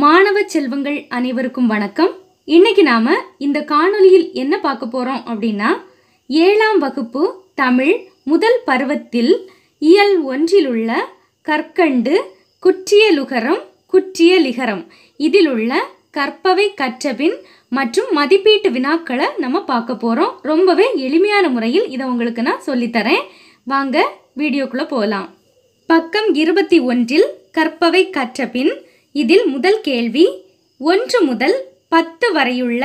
மாணவ செல்வங்கள் அனைவருக்கும் வணக்கம் இன்னைக்கு நாம இந்த காணொலியில் என்ன பார்க்க போறோம் அப்படின்னா ஏழாம் வகுப்பு தமிழ் முதல் பருவத்தில் இயல் ஒன்றில் உள்ள கற்கண்டு குற்றியலுகரம் குற்றியலிகரம் இதில் உள்ள கற்பவை கற்றபின் மற்றும் மதிப்பீட்டு வினாக்களை நம்ம பார்க்க போகிறோம் ரொம்பவே எளிமையான முறையில் இதை உங்களுக்கு நான் சொல்லித்தரேன் வாங்க வீடியோக்குள்ளே போகலாம் பக்கம் இருபத்தி ஒன்றில் கற்பவை கற்றபின் இதில் முதல் கேள்வி ஒன்று முதல் பத்து வரையுள்ள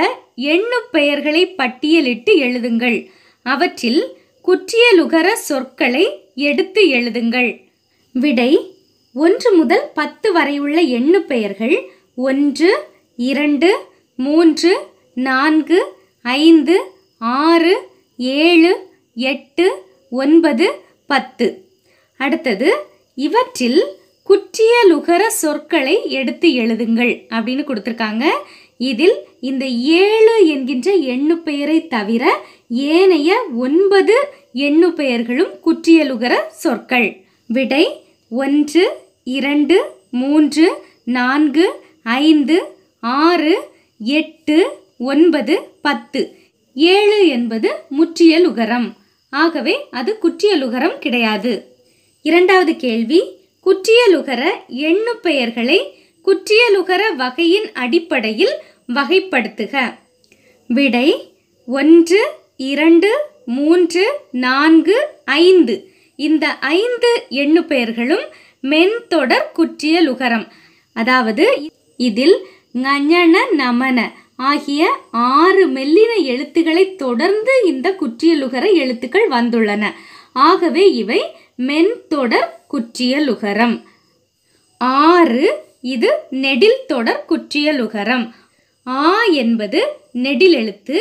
எண்ணு பெயர்களை பட்டியலிட்டு எழுதுங்கள் அவற்றில் குற்றியலுகர சொற்களை எடுத்து எழுதுங்கள் விடை ஒன்று முதல் பத்து வரையுள்ள எண்ணு பெயர்கள் ஒன்று இரண்டு மூன்று நான்கு ஐந்து ஆறு ஏழு எட்டு ஒன்பது பத்து அடுத்தது இவற்றில் குற்றியலுகர சொற்களை எடுத்து எழுதுங்கள் அப்படின்னு கொடுத்துருக்காங்க இதில் இந்த ஏழு என்கின்ற எண்ணு பெயரை தவிர ஏனைய ஒன்பது எண்ணு பெயர்களும் குற்றியலுகர சொற்கள் விடை ஒன்று இரண்டு மூன்று நான்கு ஐந்து ஆறு எட்டு ஒன்பது பத்து ஏழு என்பது முற்றியலுகரம் ஆகவே அது குற்றியலுகரம் கிடையாது இரண்டாவது கேள்வி குற்றியலுகர எண்ணு பெயர்களை குற்றியலுகர வகையின் அடிப்படையில் வகைப்படுத்துக விடை ஒன்று இரண்டு மூன்று நான்கு ஐந்து இந்த ஐந்து எண்ணு பெயர்களும் மென்தொடர் குற்றியலுகரம் அதாவது இதில் ஞன நமன ஆகிய ஆறு மெல்லின எழுத்துக்களை தொடர்ந்து இந்த குற்றியலுகர எழுத்துக்கள் வந்துள்ளன ஆகவே இவை மென்தொடர் குற்றியலுகரம் ஆறு இது நெடில் தொடர் குற்றியலுகரம் ஆ என்பது நெடில் எழுத்து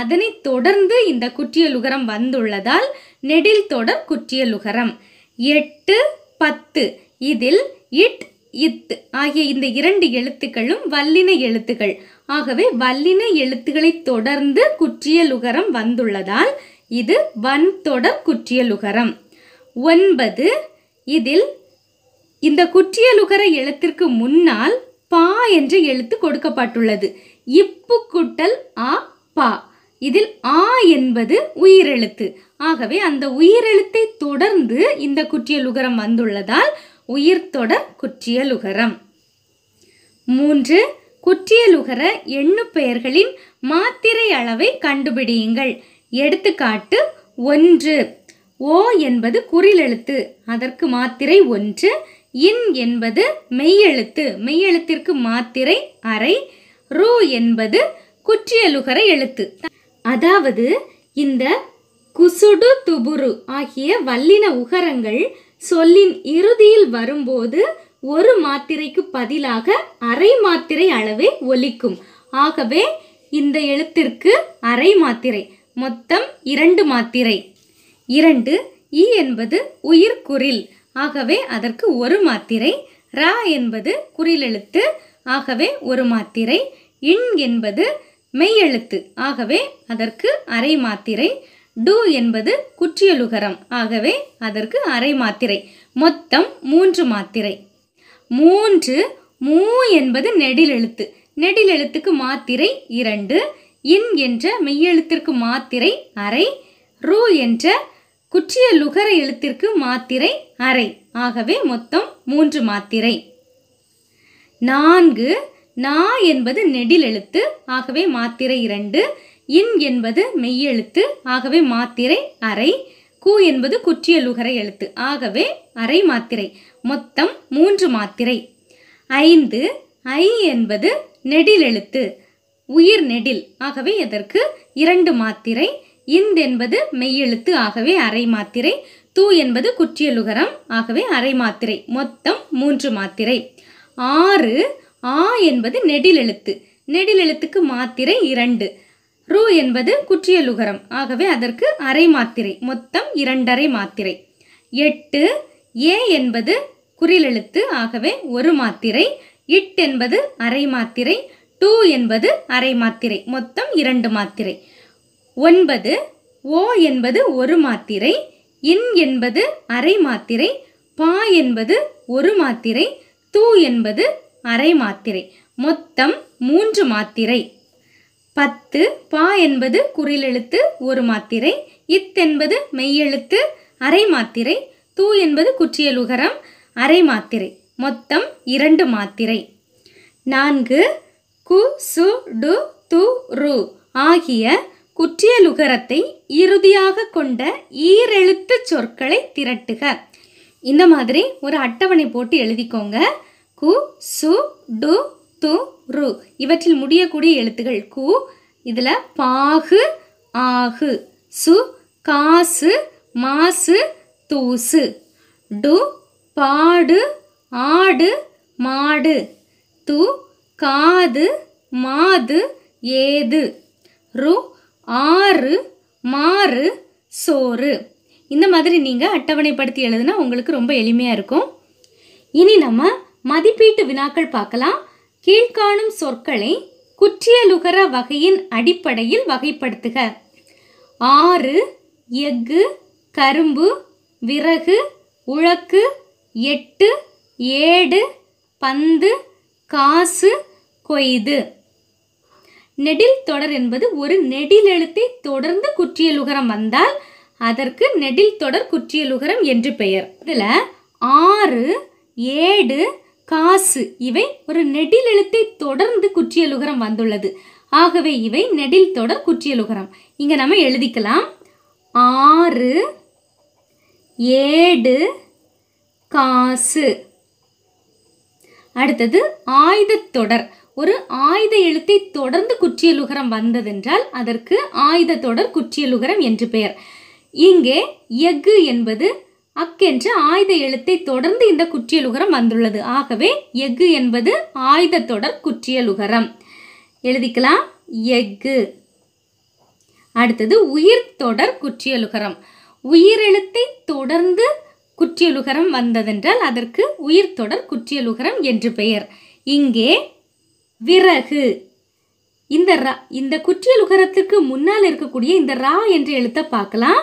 அதனை தொடர்ந்து இந்த குற்றியலுகரம் வந்துள்ளதால் நெடில் தொடர் குற்றியலுகரம் எட்டு பத்து இதில் இட் இத் ஆகிய இந்த இரண்டு எழுத்துக்களும் வல்லின எழுத்துக்கள் ஆகவே வல்லின எழுத்துக்களை தொடர்ந்து குற்றியலுகரம் வந்துள்ளதால் இது வன்தொடர் குற்றியலுகரம் ஒன்பது இதில் இந்த குற்றியலுகர எழுத்திற்கு முன்னால் பா என்ற எழுத்து கொடுக்கப்பட்டுள்ளது இப்பு குட்டல் ஆ பா இதில் ஆ என்பது உயிரெழுத்து ஆகவே அந்த உயிரெழுத்தை தொடர்ந்து இந்த குற்றியலுகரம் வந்துள்ளதால் உயிர் தொடர் குற்றியலுகரம் மூன்று குற்றியலுகர எண்ணு பெயர்களின் மாத்திரை அளவை கண்டுபிடியுங்கள் எடுத்துக்காட்டு ஒன்று ஓ என்பது குறிலெழுத்து அதற்கு மாத்திரை ஒன்று இன் என்பது மெய்யெழுத்து மெய்யெழுத்திற்கு மாத்திரை அரை ரூ என்பது குற்றியலுகர எழுத்து அதாவது இந்த குசுடு துபுரு ஆகிய வல்லின உகரங்கள் சொல்லின் இறுதியில் வரும்போது ஒரு மாத்திரைக்கு பதிலாக அரை மாத்திரை அளவே ஒலிக்கும் ஆகவே இந்த எழுத்திற்கு அரை மாத்திரை மொத்தம் இரண்டு மாத்திரை இரண்டு இ என்பது குரில் ஆகவே அதற்கு ஒரு மாத்திரை ரா என்பது எழுத்து ஆகவே ஒரு மாத்திரை இன் என்பது மெய்யெழுத்து ஆகவே அதற்கு அரை மாத்திரை டு என்பது குற்றியலுகரம் ஆகவே அதற்கு அரை மாத்திரை மொத்தம் மூன்று மாத்திரை மூன்று மூ என்பது நெடிலெழுத்து நெடிலெழுத்துக்கு மாத்திரை இரண்டு இன் என்ற மெய்யெழுத்திற்கு மாத்திரை அரை ரூ என்ற குற்றிய லுகர எழுத்திற்கு மாத்திரை அரை ஆகவே மொத்தம் மூன்று மாத்திரை நான்கு நா என்பது நெடில் எழுத்து ஆகவே மாத்திரை இரண்டு இன் என்பது மெய்யெழுத்து ஆகவே மாத்திரை அரை கு என்பது குற்றிய லுகரை எழுத்து ஆகவே அரை மாத்திரை மொத்தம் மூன்று மாத்திரை ஐந்து ஐ என்பது நெடில் எழுத்து உயிர் நெடில் ஆகவே இதற்கு இரண்டு மாத்திரை இந்த் என்பது மெய்யெழுத்து ஆகவே அரை மாத்திரை தூ என்பது குற்றியலுகரம் ஆகவே அரை மாத்திரை மொத்தம் மூன்று மாத்திரை ஆறு ஆ என்பது நெடிலெழுத்து நெடிலெழுத்துக்கு மாத்திரை இரண்டு ரூ என்பது குற்றியலுகரம் ஆகவே அதற்கு அரை மாத்திரை மொத்தம் இரண்டரை மாத்திரை எட்டு ஏ என்பது குறிலெழுத்து ஆகவே ஒரு மாத்திரை இட் என்பது அரை மாத்திரை டூ என்பது அரை மாத்திரை மொத்தம் இரண்டு மாத்திரை ஒன்பது ஓ என்பது ஒரு மாத்திரை இன் என்பது அரை மாத்திரை பா என்பது ஒரு மாத்திரை தூ என்பது அரை மாத்திரை மொத்தம் மூன்று மாத்திரை பத்து பா என்பது குறிலெழுத்து ஒரு மாத்திரை இத் என்பது மெய்யெழுத்து அரை மாத்திரை தூ என்பது குற்றியலுகரம் அரை மாத்திரை மொத்தம் இரண்டு மாத்திரை நான்கு கு சு டு து ரு ஆகிய குற்றியலுகரத்தை இறுதியாக கொண்ட ஈரெழுத்து சொற்களை திரட்டுக இந்த மாதிரி ஒரு அட்டவணை போட்டு எழுதிக்கோங்க கு சு டு து ரு இவற்றில் முடியக்கூடிய எழுத்துகள் கு இதில் பாகு ஆகு சு காசு மாசு தூசு டு பாடு ஆடு மாடு து காது மாது ஏது ரு ஆறு மாறு சோறு இந்த மாதிரி நீங்கள் அட்டவணைப்படுத்தி எழுதுனா உங்களுக்கு ரொம்ப எளிமையாக இருக்கும் இனி நம்ம மதிப்பீட்டு வினாக்கள் பார்க்கலாம் கீழ்காணும் சொற்களை குற்றியலுகர வகையின் அடிப்படையில் வகைப்படுத்துக ஆறு எஃகு கரும்பு விறகு உழக்கு எட்டு ஏடு பந்து காசு கொய்து நெடில் தொடர் என்பது ஒரு நெடில் எழுத்தை தொடர்ந்து குற்றியலுகரம் வந்தால் அதற்கு நெடில் தொடர் குற்றியலுகரம் என்று பெயர் இதில் ஆறு ஏடு காசு இவை ஒரு நெடில் எழுத்தை தொடர்ந்து குற்றியலுகரம் வந்துள்ளது ஆகவே இவை நெடில் தொடர் குற்றியலுகரம் இங்கே நம்ம எழுதிக்கலாம் ஆறு ஏடு காசு அடுத்தது ஆயுதத்தொடர் ஒரு ஆயுத எழுத்தை தொடர்ந்து குற்றியலுகரம் வந்ததென்றால் அதற்கு ஆயுத தொடர் குற்றியலுகரம் என்று பெயர் இங்கே எஃகு என்பது அக் ஆயுத எழுத்தை தொடர்ந்து இந்த குற்றியலுகரம் வந்துள்ளது ஆகவே எஃகு என்பது ஆயுத தொடர் குற்றியலுகரம் எழுதிக்கலாம் எஃகு அடுத்தது உயிர் தொடர் குற்றியலுகரம் உயிரெழுத்தை தொடர்ந்து குற்றியலுகரம் வந்ததென்றால் அதற்கு உயிர் தொடர் குற்றியலுகரம் என்று பெயர் இங்கே விறகு இந்த ரா இந்த குற்றியல் உகரத்துக்கு முன்னால் இருக்கக்கூடிய இந்த ரா என்று எழுத்த பார்க்கலாம்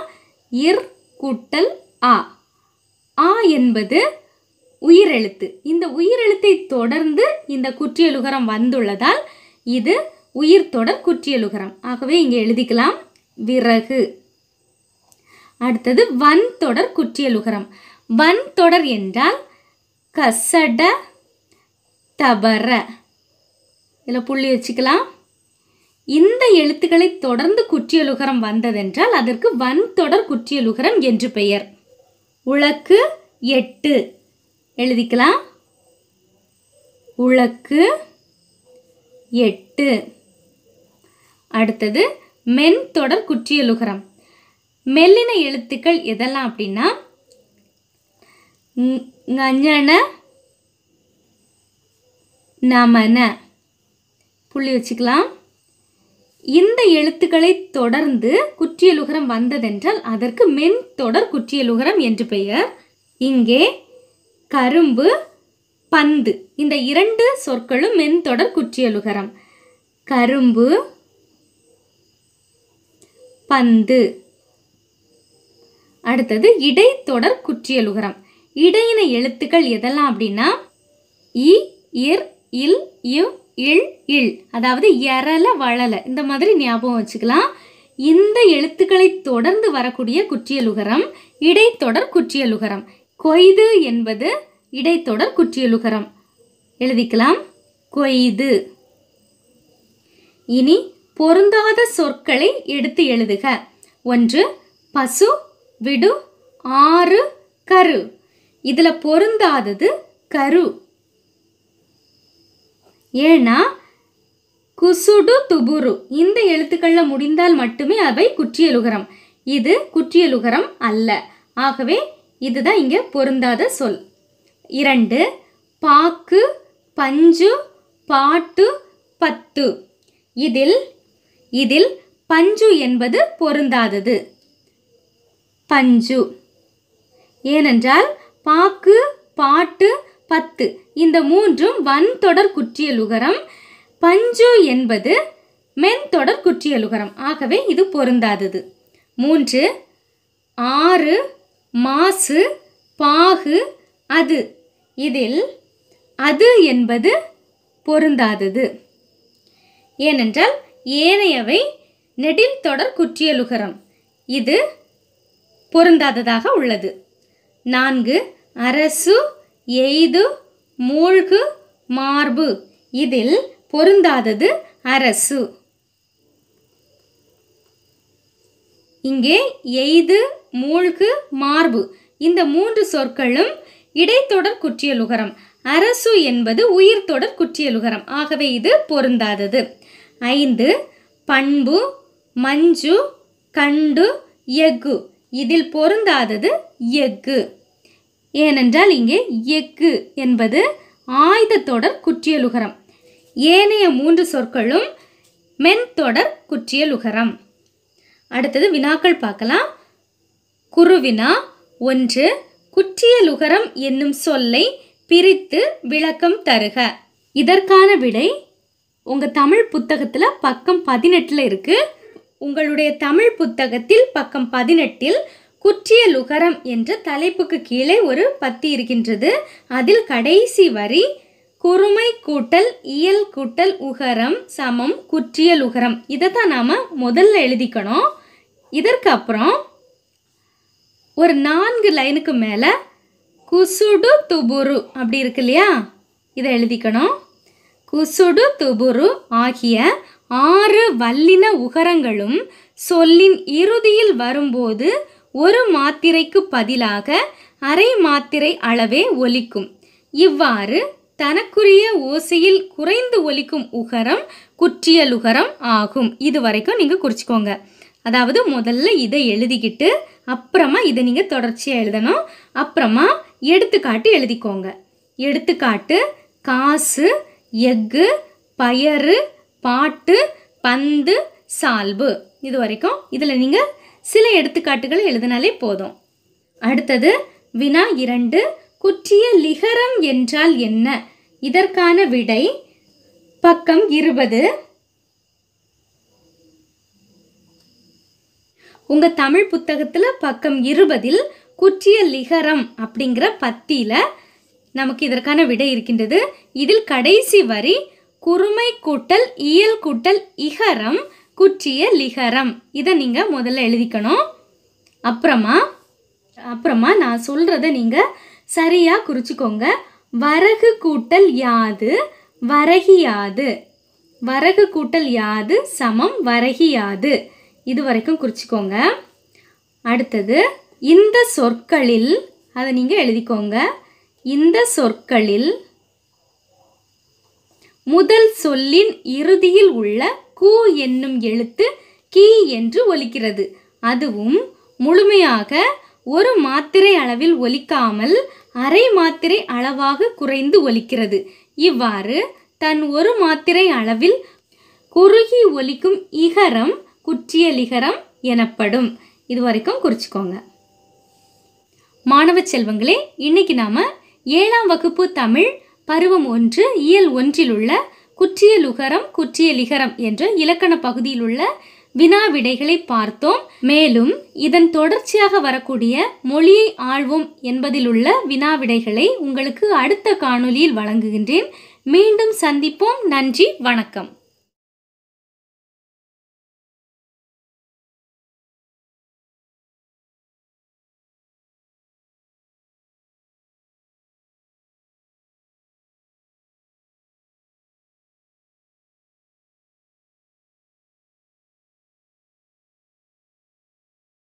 இர் கூட்டல் ஆ ஆ என்பது உயிரெழுத்து இந்த உயிரெழுத்தை தொடர்ந்து இந்த குற்றியலுகரம் வந்துள்ளதால் இது உயிர் தொடர் குற்றியலுகரம் ஆகவே இங்கே எழுதிக்கலாம் விறகு அடுத்தது வன் தொடர் குற்றியலுகரம் வன் தொடர் என்றால் கசட தபர இதில் புள்ளி வச்சுக்கலாம் இந்த எழுத்துக்களை தொடர்ந்து குற்றியலுகரம் வந்ததென்றால் அதற்கு வன்தொடர் குற்றியலுகரம் என்று பெயர் உழக்கு எட்டு எழுதிக்கலாம் உழக்கு எட்டு அடுத்தது மென் தொடர் குற்றியலுகரம் மெல்லின எழுத்துக்கள் எதெல்லாம் அப்படின்னா நமன புள்ளி வச்சுக்கலாம் இந்த எழுத்துக்களை தொடர்ந்து குற்றியலுகரம் வந்ததென்றால் அதற்கு மென் தொடர் குற்றியலுகரம் என்று பெயர் இங்கே கரும்பு பந்து இந்த இரண்டு சொற்களும் மென் தொடர் குற்றியலுகரம் கரும்பு பந்து அடுத்தது இடை தொடர் குற்றியலுகரம் இடையின எழுத்துக்கள் எதெல்லாம் அப்படின்னா இ இர் இல் இவ் இல் இல் அதாவது எறல வளல இந்த மாதிரி ஞாபகம் வச்சுக்கலாம் இந்த எழுத்துக்களை தொடர்ந்து வரக்கூடிய குற்றியலுகரம் இடைத்தொடர் குற்றியலுகரம் கொய்து என்பது இடைத்தொடர் குற்றியலுகரம் எழுதிக்கலாம் கொய்து இனி பொருந்தாத சொற்களை எடுத்து எழுதுக ஒன்று பசு விடு ஆறு கரு இதில் பொருந்தாதது கரு ஏன்னா குசுடு துபுரு இந்த எழுத்துக்களில் முடிந்தால் மட்டுமே அவை குற்றியலுகரம் இது குற்றியலுகரம் அல்ல ஆகவே இதுதான் இங்கே பொருந்தாத சொல் இரண்டு பாக்கு பஞ்சு பாட்டு பத்து இதில் இதில் பஞ்சு என்பது பொருந்தாதது பஞ்சு ஏனென்றால் பாக்கு பாட்டு பத்து இந்த மூன்றும் வன்தொடர் குற்றியலுகரம் பஞ்சு என்பது மென்தொடர் குற்றியலுகரம் ஆகவே இது பொருந்தாதது மூன்று ஆறு மாசு பாகு அது இதில் அது என்பது பொருந்தாதது ஏனென்றால் ஏனையவை நெடில் தொடர் குற்றியலுகரம் இது பொருந்தாததாக உள்ளது நான்கு அரசு எய்து மூழ்கு மார்பு இதில் பொருந்தாதது அரசு இங்கே எய்து மூழ்கு மார்பு இந்த மூன்று சொற்களும் இடைத்தொடர் குற்றியலுகரம் அரசு என்பது உயிர் தொடர் குற்றியலுகரம் ஆகவே இது பொருந்தாதது ஐந்து பண்பு மஞ்சு கண்டு எஃகு இதில் பொருந்தாதது எஃகு ஏனென்றால் இங்கே எக்கு என்பது ஆயுதத்தொடர் குற்றியலுகரம் ஏனைய மூன்று சொற்களும் மென்தொடர் குற்றியலுகரம் அடுத்தது வினாக்கள் பார்க்கலாம் குருவினா ஒன்று குற்றியலுகரம் என்னும் சொல்லை பிரித்து விளக்கம் தருக இதற்கான விடை உங்கள் தமிழ் புத்தகத்தில் பக்கம் பதினெட்டில் இருக்குது உங்களுடைய தமிழ் புத்தகத்தில் பக்கம் பதினெட்டில் குற்றிய லுகரம் என்ற தலைப்புக்கு கீழே ஒரு பத்தி இருக்கின்றது அதில் கடைசி வரி குறுமை கூட்டல் இயல் கூட்டல் உகரம் சமம் குற்றிய லுகரம் இதை தான் நாம் முதல்ல எழுதிக்கணும் இதற்கு அப்புறம் ஒரு நான்கு லைனுக்கு மேலே குசுடு துபுரு அப்படி இருக்கு இல்லையா இதை எழுதிக்கணும் குசுடு துபுரு ஆகிய ஆறு வல்லின உகரங்களும் சொல்லின் இறுதியில் வரும்போது ஒரு மாத்திரைக்கு பதிலாக அரை மாத்திரை அளவே ஒலிக்கும் இவ்வாறு தனக்குரிய ஓசையில் குறைந்து ஒலிக்கும் உகரம் குற்றியல் உகரம் ஆகும் இது வரைக்கும் நீங்கள் குறிச்சிக்கோங்க அதாவது முதல்ல இதை எழுதிக்கிட்டு அப்புறமா இதை நீங்கள் தொடர்ச்சியாக எழுதணும் அப்புறமா எடுத்துக்காட்டு எழுதிக்கோங்க எடுத்துக்காட்டு காசு எஃகு பயறு பாட்டு பந்து சால்பு இது வரைக்கும் இதில் நீங்கள் சில எடுத்துக்காட்டுகளை எழுதினாலே போதும் அடுத்தது வினா இரண்டு குற்றிய லிகரம் என்றால் என்ன இதற்கான விடை பக்கம் இருபது உங்கள் தமிழ் புத்தகத்தில் பக்கம் இருபதில் குற்றிய லிகரம் அப்படிங்கிற பத்தியில் நமக்கு இதற்கான விடை இருக்கின்றது இதில் கடைசி வரி குறுமை கூட்டல் இயல் கூட்டல் இகரம் குற்றிய லிகரம் இதை நீங்கள் முதல்ல எழுதிக்கணும் அப்புறமா அப்புறமா நான் சொல்கிறத நீங்கள் சரியாக குறிச்சிக்கோங்க வரகு கூட்டல் யாது வரகியாது வரகு கூட்டல் யாது சமம் வரகியாது இது வரைக்கும் குறிச்சிக்கோங்க அடுத்தது இந்த சொற்களில் அதை நீங்கள் எழுதிக்கோங்க இந்த சொற்களில் முதல் சொல்லின் இறுதியில் உள்ள கு என்னும் எழுத்து கி என்று ஒலிக்கிறது அதுவும் முழுமையாக ஒரு மாத்திரை அளவில் ஒலிக்காமல் அரை மாத்திரை அளவாக குறைந்து ஒலிக்கிறது இவ்வாறு தன் ஒரு மாத்திரை அளவில் குறுகி ஒலிக்கும் இகரம் குற்றியலிகரம் எனப்படும் இதுவரைக்கும் குறிச்சுக்கோங்க குறிச்சிக்கோங்க மாணவ செல்வங்களே இன்னைக்கு நாம ஏழாம் வகுப்பு தமிழ் பருவம் ஒன்று இயல் ஒன்றில் உள்ள குற்றியலுகரம் குற்றியலிகரம் என்ற இலக்கண பகுதியில் உள்ள வினா விடைகளை பார்த்தோம் மேலும் இதன் தொடர்ச்சியாக வரக்கூடிய மொழியை ஆழ்வோம் என்பதில் உள்ள வினா விடைகளை உங்களுக்கு அடுத்த காணொலியில் வழங்குகின்றேன் மீண்டும் சந்திப்போம் நன்றி வணக்கம்